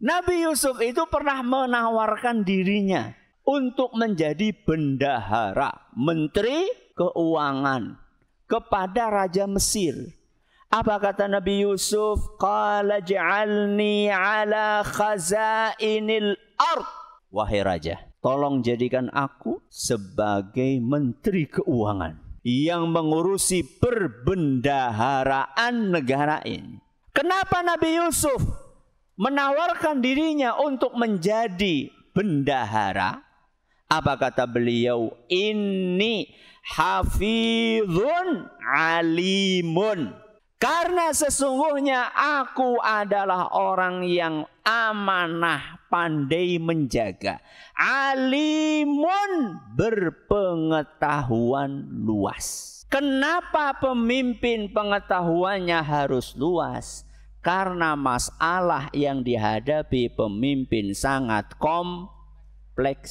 Nabi Yusuf itu pernah menawarkan dirinya untuk menjadi bendahara, menteri keuangan kepada raja Mesir. Apa kata Nabi Yusuf? Qala ja'alni ala khazainil ard. Wahai raja, tolong jadikan aku sebagai menteri keuangan yang mengurusi perbendaharaan negara ini. Kenapa Nabi Yusuf menawarkan dirinya untuk menjadi bendahara, apa kata beliau? Ini hafizun alimun. Karena sesungguhnya aku adalah orang yang amanah pandai menjaga. Alimun berpengetahuan luas. Kenapa pemimpin pengetahuannya harus luas? Karena masalah yang dihadapi pemimpin sangat kompleks.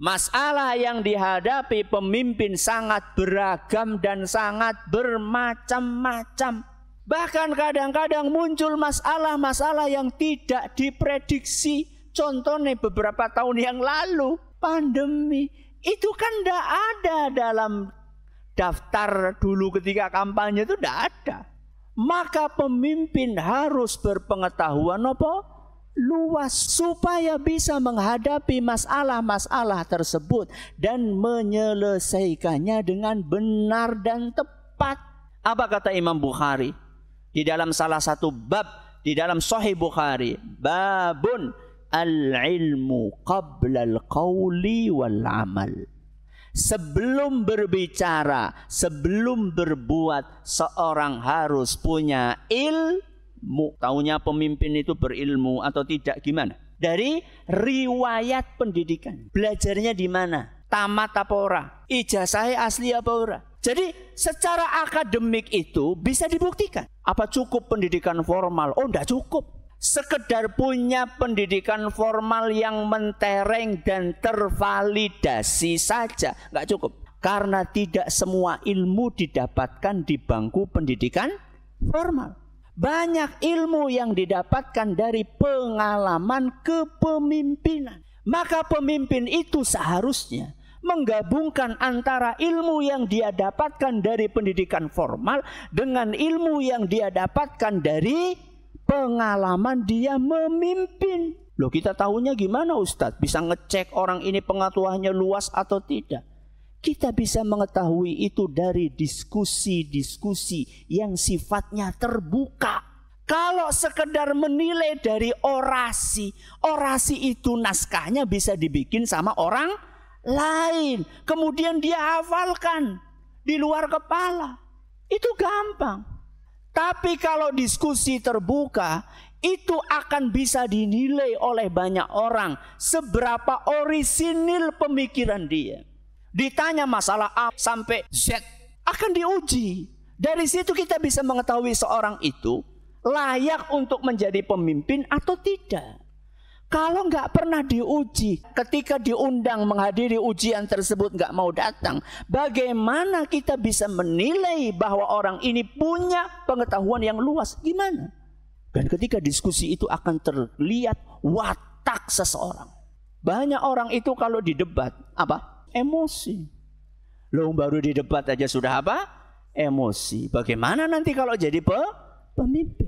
Masalah yang dihadapi pemimpin sangat beragam dan sangat bermacam-macam. Bahkan kadang-kadang muncul masalah-masalah yang tidak diprediksi. Contohnya beberapa tahun yang lalu, pandemi. Itu kan tidak ada dalam daftar dulu ketika kampanye itu tidak ada maka pemimpin harus berpengetahuan apa? luas supaya bisa menghadapi masalah-masalah tersebut dan menyelesaikannya dengan benar dan tepat. Apa kata Imam Bukhari? Di dalam salah satu bab di dalam Sahih Bukhari, babun al-ilmu qabla al-qawli wal-amal sebelum berbicara, sebelum berbuat, seorang harus punya ilmu. Tahunya pemimpin itu berilmu atau tidak gimana? Dari riwayat pendidikan. Belajarnya di mana? Tamat apa ora? Ijazahnya asli apa ora? Jadi secara akademik itu bisa dibuktikan. Apa cukup pendidikan formal? Oh, enggak cukup sekedar punya pendidikan formal yang mentereng dan tervalidasi saja nggak cukup karena tidak semua ilmu didapatkan di bangku pendidikan formal banyak ilmu yang didapatkan dari pengalaman kepemimpinan maka pemimpin itu seharusnya menggabungkan antara ilmu yang dia dapatkan dari pendidikan formal dengan ilmu yang dia dapatkan dari pengalaman dia memimpin. Loh kita tahunya gimana Ustadz? Bisa ngecek orang ini pengetahuannya luas atau tidak? Kita bisa mengetahui itu dari diskusi-diskusi yang sifatnya terbuka. Kalau sekedar menilai dari orasi, orasi itu naskahnya bisa dibikin sama orang lain. Kemudian dia hafalkan di luar kepala. Itu gampang. Tapi kalau diskusi terbuka, itu akan bisa dinilai oleh banyak orang seberapa orisinil pemikiran dia. Ditanya masalah A sampai Z akan diuji. Dari situ kita bisa mengetahui seorang itu layak untuk menjadi pemimpin atau tidak. Kalau nggak pernah diuji, ketika diundang menghadiri ujian tersebut nggak mau datang, bagaimana kita bisa menilai bahwa orang ini punya pengetahuan yang luas? Gimana? Dan ketika diskusi itu akan terlihat watak seseorang. Banyak orang itu kalau di debat apa? Emosi. Lo baru di debat aja sudah apa? Emosi. Bagaimana nanti kalau jadi pe pemimpin?